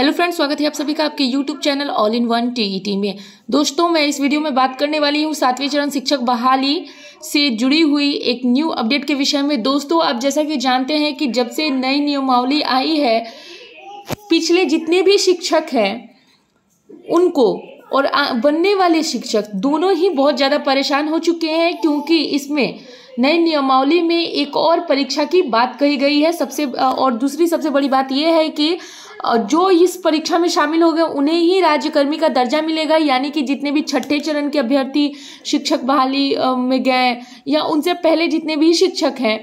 hello friends स्वागत है आप सभी का आपके YouTube channel all in one TET में दोस्तों मैं इस वीडियो में बात करने वाली हूँ सातवें चरण शिक्षक बहाली से जुड़ी हुई एक न्यू अपडेट के विषय में दोस्तों आप जैसा कि जानते हैं कि जब से नई नियमावली आई है पिछले जितने भी शिक्षक हैं उनको और बनने वाले शिक्षक दोनों ही बहुत ज़्यादा परेशान हो चुके हैं क्योंकि इसमें नए नियमावली में एक और परीक्षा की बात कही गई है सबसे और दूसरी सबसे बड़ी बात यह है कि जो इस परीक्षा में शामिल हो गए उन्हें ही राज्यकर्मी का दर्जा मिलेगा यानी कि जितने भी छठे चरण के अभ्यर्थी शिक्षक बहाली में गए या उनसे पहले जितने भी शिक्षक हैं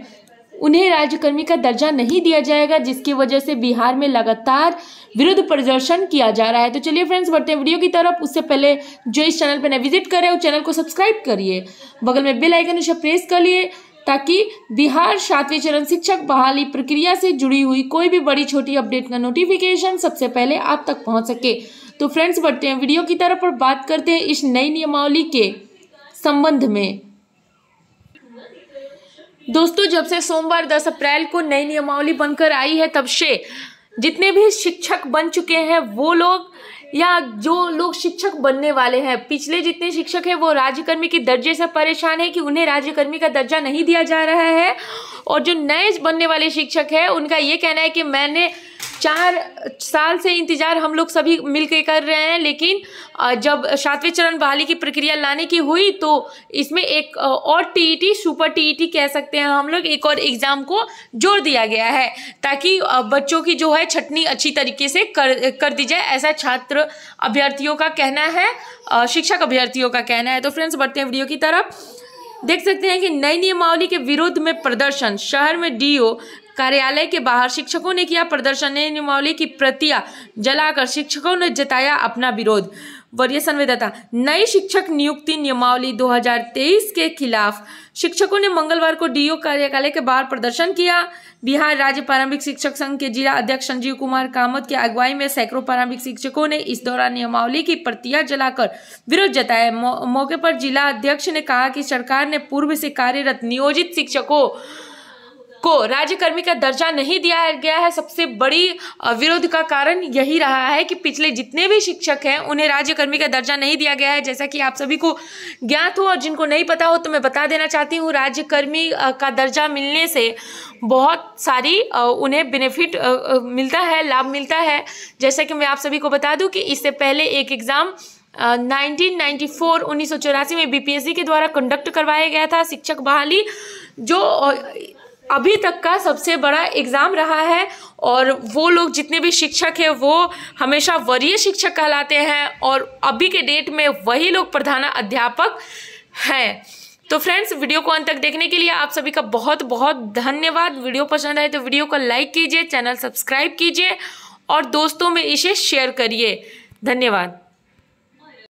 उन्हें राज्यकर्मी का दर्जा नहीं दिया जाएगा जिसकी वजह से बिहार में लगातार विरुद्ध प्रदर्शन किया जा रहा है तो चलिए फ्रेंड्स बढ़ते हैं वीडियो की तरफ उससे पहले जो इस चैनल पर न विजिट करें उस चैनल को सब्सक्राइब करिए बगल में बेल आइकन उसे प्रेस कर लिए ताकि बिहार सातवें चरण शिक्षक बहाली प्रक्रिया से जुड़ी हुई कोई भी बड़ी छोटी अपडेट का नोटिफिकेशन सबसे पहले आप तक पहुँच सके तो फ्रेंड्स बढ़ते हैं वीडियो की तरफ और बात करते हैं इस नई नियमावली के संबंध में दोस्तों जब से सोमवार 10 अप्रैल को नई नियमावली बनकर आई है तब से जितने भी शिक्षक बन चुके हैं वो लोग या जो लोग शिक्षक बनने वाले हैं पिछले जितने शिक्षक हैं वो राज्यकर्मी के दर्जे से परेशान है कि उन्हें राज्यकर्मी का दर्जा नहीं दिया जा रहा है और जो नए बनने वाले शिक्षक हैं उनका ये कहना है कि मैंने चार साल से इंतज़ार हम लोग सभी मिलकर कर रहे हैं लेकिन जब सातवें चरण बहाली की प्रक्रिया लाने की हुई तो इसमें एक और टीईटी सुपर टीईटी कह सकते हैं हम लोग एक और एग्ज़ाम को जोड़ दिया गया है ताकि बच्चों की जो है छटनी अच्छी तरीके से कर कर दी जाए ऐसा छात्र अभ्यर्थियों का कहना है शिक्षक अभ्यर्थियों का कहना है तो फ्रेंड्स बढ़ते हैं वीडियो की तरफ देख सकते हैं कि नई नियमावली के विरोध में प्रदर्शन शहर में डीओ कार्यालय के बाहर शिक्षकों ने किया प्रदर्शन नियमावली की प्रतिया जलाकर शिक्षकों ने जताया अपना विरोध वरीय संवेदता नई शिक्षक नियुक्ति नियमावली 2023 के खिलाफ शिक्षकों ने मंगलवार को डीओ कार्यालय के बाहर प्रदर्शन किया बिहार राज्य प्रारंभिक शिक्षक संघ के जिला अध्यक्ष संजीव कुमार कामत की अगुवाई में सैकड़ों प्रारंभिक शिक्षकों ने इस दौरान नियमावली की प्रतिया जलाकर विरोध जताया मौ, मौके पर जिला अध्यक्ष ने कहा कि सरकार ने पूर्व से कार्यरत नियोजित शिक्षकों को राज्यकर्मी का दर्जा नहीं दिया गया है सबसे बड़ी विरोध का कारण यही रहा है कि पिछले जितने भी शिक्षक हैं उन्हें राज्यकर्मी का दर्जा नहीं दिया गया है जैसा कि आप सभी को ज्ञात हो और जिनको नहीं पता हो तो मैं बता देना चाहती हूँ राज्यकर्मी का दर्जा मिलने से बहुत सारी उन्हें बेनिफिट मिलता है लाभ मिलता है जैसा कि मैं आप सभी को बता दूँ कि इससे पहले एक एग्ज़ाम 1994 1984 में बी के द्वारा कंडक्ट करवाया गया था शिक्षक बहाली जो अभी तक का सबसे बड़ा एग्ज़ाम रहा है और वो लोग जितने भी शिक्षक हैं वो हमेशा वरीय शिक्षक कहलाते हैं और अभी के डेट में वही लोग प्रधान अध्यापक हैं तो फ्रेंड्स वीडियो को अंत तक देखने के लिए आप सभी का बहुत बहुत धन्यवाद वीडियो पसंद आए तो वीडियो को लाइक कीजिए चैनल सब्सक्राइब कीजिए और दोस्तों में इसे शेयर करिए धन्यवाद